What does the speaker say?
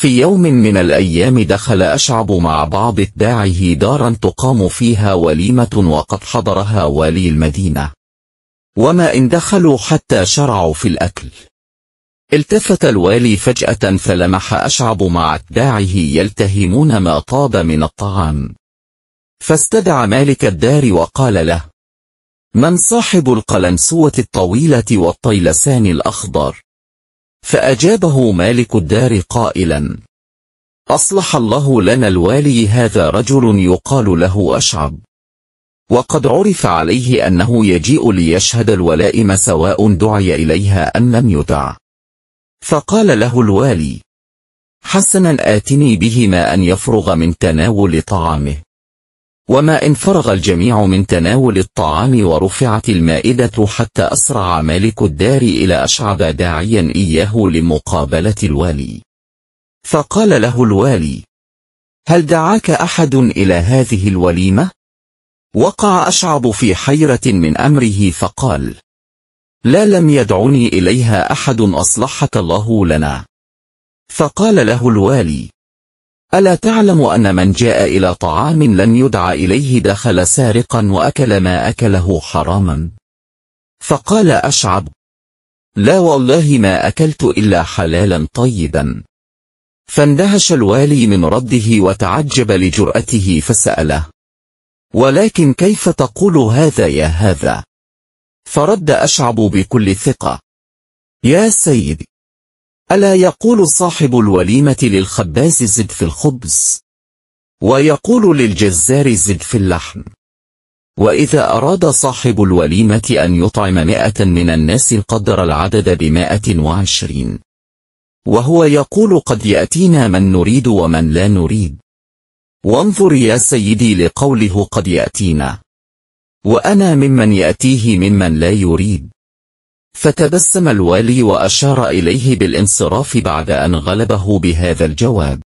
في يوم من الأيام دخل أشعب مع بعض اتباعه دارا تقام فيها وليمة وقد حضرها والي المدينة وما إن دخلوا حتى شرعوا في الأكل التفت الوالي فجأة فلمح أشعب مع اتباعه يلتهمون ما طاب من الطعام فاستدعى مالك الدار وقال له من صاحب القلمسوة الطويلة والطيلسان الأخضر فأجابه مالك الدار قائلا أصلح الله لنا الوالي هذا رجل يقال له أشعب وقد عرف عليه أنه يجيء ليشهد الولائم سواء دعي إليها أم لم يدع فقال له الوالي حسنا آتني بهما أن يفرغ من تناول طعامه وما إن فرغ الجميع من تناول الطعام ورفعت المائدة حتى أسرع مالك الدار إلى أشعب داعيا إياه لمقابلة الوالي فقال له الوالي هل دعاك أحد إلى هذه الوليمة؟ وقع أشعب في حيرة من أمره فقال لا لم يدعني إليها أحد أصلحك الله لنا فقال له الوالي ألا تعلم أن من جاء إلى طعام لن يدعى إليه دخل سارقا وأكل ما أكله حراما فقال أشعب لا والله ما أكلت إلا حلالا طيبا فاندهش الوالي من رده وتعجب لجرأته فسأله ولكن كيف تقول هذا يا هذا فرد أشعب بكل ثقة يا سيدي ألا يقول صاحب الوليمة للخباز زد في الخبز ويقول للجزار زد في اللحم وإذا أراد صاحب الوليمة أن يطعم مئة من الناس قدر العدد بمائة وعشرين وهو يقول قد يأتينا من نريد ومن لا نريد وانظر يا سيدي لقوله قد يأتينا وأنا ممن يأتيه ممن لا يريد فتبسم الوالي وأشار إليه بالانصراف بعد أن غلبه بهذا الجواب